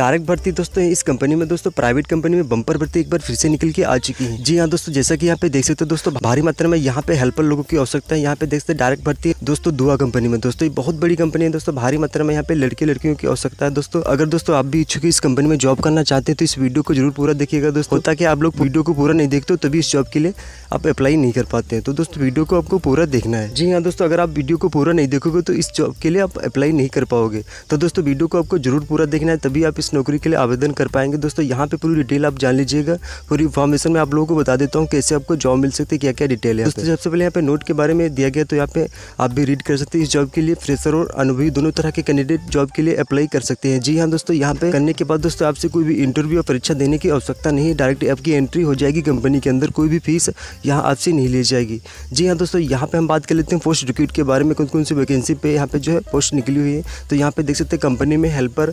direct भर्ती दोस्तों इस कंपनी में दोस्तों प्राइवेट कंपनी में बंपर भर्ती एक बार फिर से निकल के आ चुकी है जी हाँ दोस्तों जैसा कि यहाँ पे देख सकते हो दोस्तों भारी मात्रा में यहाँ पे हेल्पर लोगों की आवश्यकता है यहाँ पे देख सकते डायरेक्ट भर्ती दोस्तों दुआ कंपनी में दोस्तों बहुत बड़ी कंपनी है दोस्तों भारी मात्रा में यहाँ पे लड़के लड़कियों की आवश्यकता है दोस्तों अगर दोस्तों आप भी इच्छुक इस कंपनी में जॉब करना चाहते हैं तो इस वीडियो को जरूर पूरा देखिएगा दोस्तों ताकि आप लोग वीडियो को पूरा नहीं देखते हो तभी इस जॉब के लिए आप अप्लाई नहीं कर पाते हैं तो दोस्तों वीडियो को आपको पूरा देखना है जी हाँ दोस्तों अगर आप वीडियो को पूरा नहीं देखोगे तो इस जॉब के लिए आप अप्लाई नहीं कर पाओगे तो दोस्तों वीडियो को आपको जरूर पूरा देखना है तभी आप इस नौकरी के लिए आवेदन कर पाएंगे दोस्तों यहाँ पे पूरी डिटेल आप जान लीजिएगा पूरी इन्फॉर्मेशन मैं आप लोगों को बता देता हूँ कैसे आपको जॉब मिल सकती है क्या क्या डिटेल है दोस्तों सबसे पहले यहाँ पे नोट के बारे में दिया गया तो यहाँ पे आप भी रीड कर सकते हैं इस जॉब के लिए फ्रेशर और अनुभवी दोनों तरह के कैंडिडेट जॉब के लिए अप्लाई कर सकते हैं जी हाँ दोस्तों यहाँ पे करने के बाद दोस्तों आपसे कोई भी इंटरव्यू या परीक्षा देने की आवश्यकता नहीं डायरेक्ट आपकी एंट्री हो जाएगी कंपनी के अंदर कोई भी फीस यहाँ आपसे नहीं ली जाएगी जी हाँ दोस्तों यहाँ पे हम बात कर लेते हैं पोस्ट रिक्रूट के बारे में कौन कौन सी वैकेंसी पे यहाँ पे जो है पोस्ट निकली हुई है तो यहाँ पे देख सकते हैं कंपनी में हेल्पर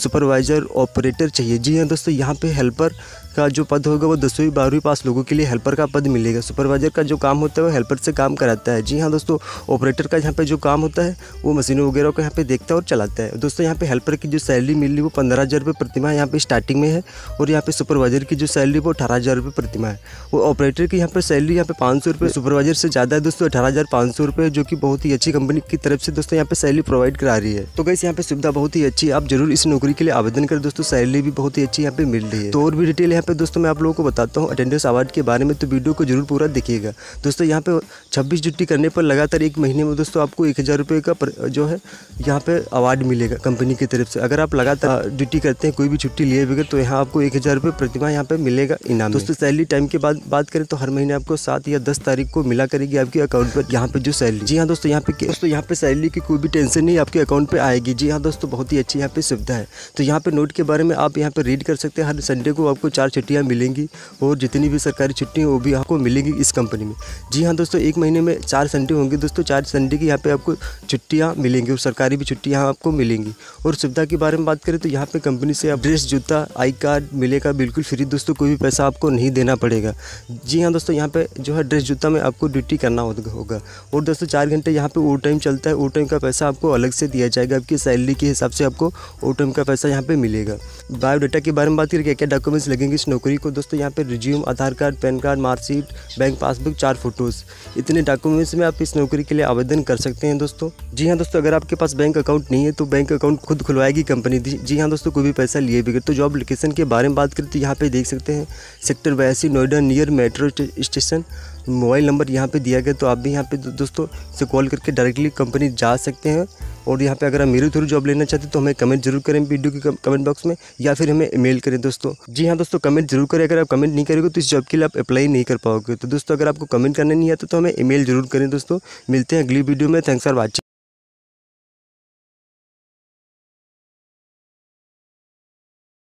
सुपरवाइज़र ऑपरेटर चाहिए जी हाँ दोस्तों यहाँ पे हेल्पर का जो पद होगा वो दसवीं बारहवीं पास लोगों के लिए हेल्पर का पद मिलेगा सुपरवाइज़र का जो काम होता है वो हेल्पर से काम कराता है जी हाँ दोस्तों ऑपरेटर का यहाँ पे जो काम होता है वो मशीनों वगैरह को यहाँ पे देखता है और चलाता है दोस्तों यहाँ पे हेल्पर की जो सैलरी मिल रही है वो पंद्रह हज़ार रुपये प्रतिमा यहाँ पे स्टार्टिंग में है और यहाँ पर सुपरवाइज़र की जो सैलरी वो अठारह हज़ार रुपये प्रतिमा है और ऑपरेटर की यहाँ पर सैलरी यहाँ पे पाँच सौ रुपये सुपरवाइज़र से ज़्यादा है दोस्तों अठारह हज़ार पाँच सौ रुपये जो कि बहुत ही अच्छी कंपनी की तरफ से दोस्तों यहाँ पे सैलरी प्रोवाइड करा रही है तो कैसे यहाँ पर सुविधा बहुत ही अच्छी है आप जरूर इस नौकरी नौकरी के लिए आवेदन करें दोस्तों सैलरी भी बहुत ही अच्छी यहाँ पे मिल रही है तो और भी डिटेल यहाँ पे दोस्तों मैं आप लोगों को बताता हूँ अटेंडेंस अवार्ड के बारे में तो वीडियो को जरूर पूरा देखिएगा दोस्तों यहाँ पे छब्बीस ड्यूटी करने पर लगातार एक महीने में दोस्तों आपको एक हज़ार रुपये का जो है यहाँ पे अवार्ड मिलेगा कंपनी की तरफ से अगर आप लगातार ड्यूटी करते हैं कोई भी छुट्टी लिए बगैर तो यहाँ आपको एक हज़ार रुपये प्रतिमा यहाँ पे मिलेगा इनाम दोस्तों सैलरी टाइम के बाद बात करें तो हर महीने आपको सात या दस तारीख को मिला करेगी आपके अकाउंट पर यहाँ पे जो सैलरी जी हाँ दोस्तों यहाँ पे दोस्तों यहाँ पे सैलरी की कोई भी टेंशन नहीं आपके अकाउंट पे आएगी जी हाँ दोस्तों बहुत ही अच्छी यहाँ पे सुविधा है तो यहाँ पर नोट के बारे में आप यहाँ पर रीड कर सकते हैं हर संडे को आपको चार छुट्टियाँ मिलेंगी और जितनी भी सरकारी छुट्टी वो भी आपको मिलेंगी इस कंपनी में जी हाँ दोस्तों एक महीने में चार संडे होंगे दोस्तों चार संडे की यहाँ पर आपको छुट्टियाँ मिलेंगी और सरकारी भी छुट्टियाँ आपको मिलेंगी और सुविधा के बारे में बात करें तो यहाँ पर कंपनी से आप ड्रेस जूता आई कार्ड मिलेगा बिल्कुल फ्री दोस्तों कोई भी पैसा आपको नहीं देना पड़ेगा जी हाँ दोस्तों यहाँ पर जो है ड्रेस जूता में आपको ड्यूटी करना होगा और दोस्तों चार घंटे यहाँ पर ओवर टाइम चलता है ओवर टाइम का पैसा आपको अलग से दिया जाएगा आपकी सैलरी के हिसाब से आपको ओवर टाइम का पैसा यहाँ पे मिलेगा बायोडाटा के बारे में बात करें क्या डॉक्यूमेंट्स लगेंगे इस नौकरी को दोस्तों यहाँ पे resume Aadhaar card PAN card marksheet bank passbook चार फोटोज़ इतने डॉक्यूमेंट्स में आप इस नौकरी के लिए आवेदन कर सकते हैं दोस्तों जी हाँ दोस्तों अगर आपके पास बैंक अकाउंट नहीं है तो बैंक अकाउंट खुद खुलवाएगी कंपनी जी हाँ दोस्तों कोई भी पैसा लिए बगैर तो जॉब लोकेशन के बारे में बात करें तो यहाँ पर देख सकते हैं सेक्टर बयासी Noida near metro station mobile number यहाँ पे दिया गया तो आप भी यहाँ पे दोस्तों से कॉल करके डायरेक्टली कंपनी जा सकते हैं और यहाँ पे अगर आप मेरे थ्रू जॉब लेना चाहते हैं तो हमें कमेंट जरूर करें वीडियो के कमेंट बॉक्स में या फिर हमें मेल करें दोस्तों जी हाँ दोस्तों कमेंट जरूर करें अगर आप कमेंट नहीं करेंगे तो इस जॉब के लिए आप अप्लाई नहीं कर पाओगे तो दोस्तों अगर आपको कमेंट करने नहीं आता तो हमें ई जरूर करें दोस्तों मिलते हैं अगली वीडियो में थैंक्स फॉर वॉचिंग